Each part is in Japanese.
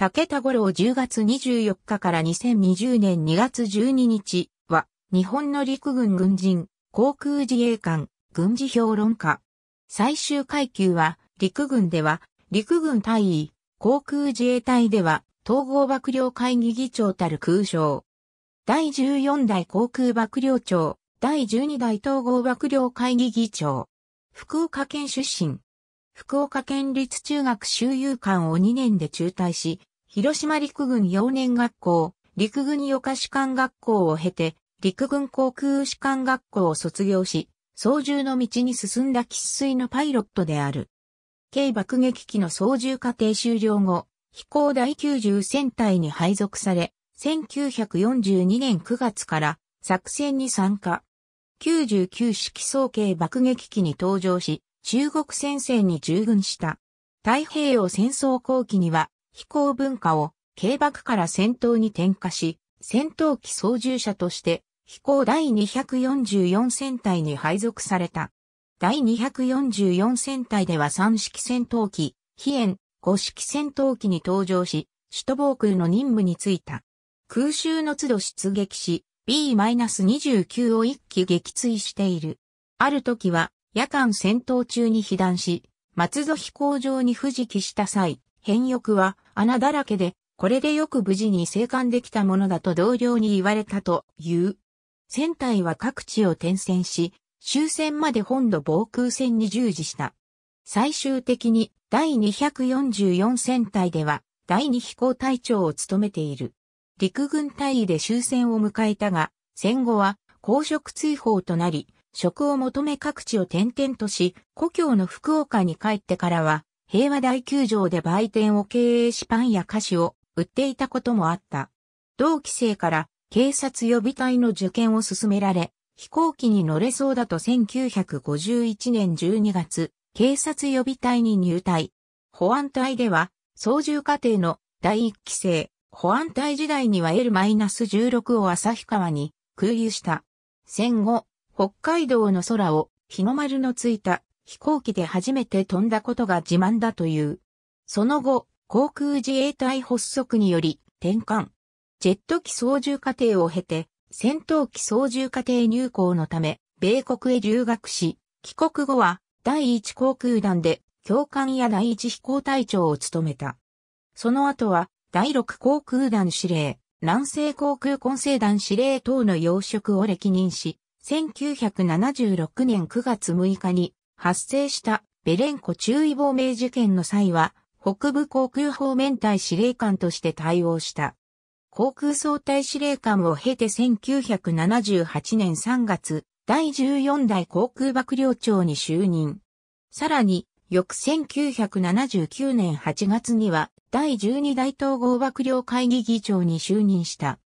竹田五郎10月24日から2020年2月12日は、日本の陸軍軍人、航空自衛官、軍事評論家。最終階級は、陸軍では、陸軍大尉、航空自衛隊では、統合幕僚会議議長たる空将。第14代航空幕僚長、第12代統合幕僚会議議長。福岡県出身。福岡県立中学修遊館を2年で中退し、広島陸軍幼年学校、陸軍予科士官学校を経て、陸軍航空士官学校を卒業し、操縦の道に進んだ喫水のパイロットである。軽爆撃機の操縦過程終了後、飛行第90戦隊に配属され、1942年9月から作戦に参加。99式総計爆撃機に登場し、中国戦線に従軍した。太平洋戦争後期には飛行文化を軽爆から戦闘に転化し、戦闘機操縦者として飛行第244戦隊に配属された。第244戦隊では3式戦闘機、飛燕、5式戦闘機に登場し、首都防空の任務に就いた。空襲の都度出撃し、B-29 を一機撃墜している。ある時は、夜間戦闘中に被弾し、松戸飛行場に不時帰した際、変翼は穴だらけで、これでよく無事に生還できたものだと同僚に言われたという。船体は各地を転戦し、終戦まで本土防空戦に従事した。最終的に第244戦隊では第2飛行隊長を務めている。陸軍隊位で終戦を迎えたが、戦後は公職追放となり、職を求め各地を転々とし、故郷の福岡に帰ってからは、平和大球場で売店を経営しパンや菓子を売っていたこともあった。同期生から警察予備隊の受験を勧められ、飛行機に乗れそうだと1951年12月、警察予備隊に入隊。保安隊では、操縦過程の第1期生、保安隊時代には L-16 を旭川に空輸した。戦後、北海道の空を日の丸のついた飛行機で初めて飛んだことが自慢だという。その後、航空自衛隊発足により転換。ジェット機操縦課程を経て、戦闘機操縦課程入校のため、米国へ留学し、帰国後は第一航空団で教官や第一飛行隊長を務めた。その後は第六航空団司令、南西航空混成団司令等の要職を歴任し、1976年9月6日に発生したベレンコ注意亡命事件の際は、北部航空方面隊司令官として対応した。航空総隊司令官を経て1978年3月、第14代航空幕僚長に就任。さらに、翌1979年8月には、第12代統合幕僚会議議長に就任した。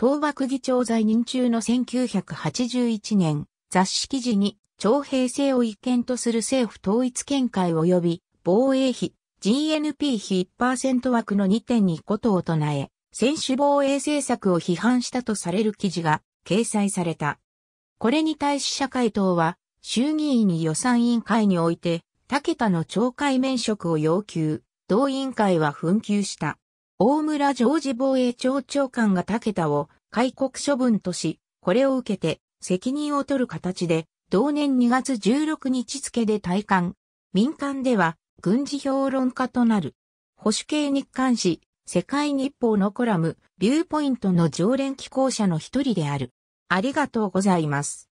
東幕議長在任中の1981年、雑誌記事に徴兵制を違憲とする政府統一見解及び防衛費 GNP 比1%枠の2にことを唱え、専守防衛政策を批判したとされる記事が掲載された。これに対し社会党は衆議院に予算委員会において、竹田の懲戒免職を要求、同委員会は紛糾した。大村常時防衛庁長官が竹田を戒告処分とし、これを受けて責任を取る形で同年2月16日付で退官。民間では軍事評論家となる。保守系日刊誌、世界日報のコラム、ビューポイントの常連寄稿者の一人である。ありがとうございます。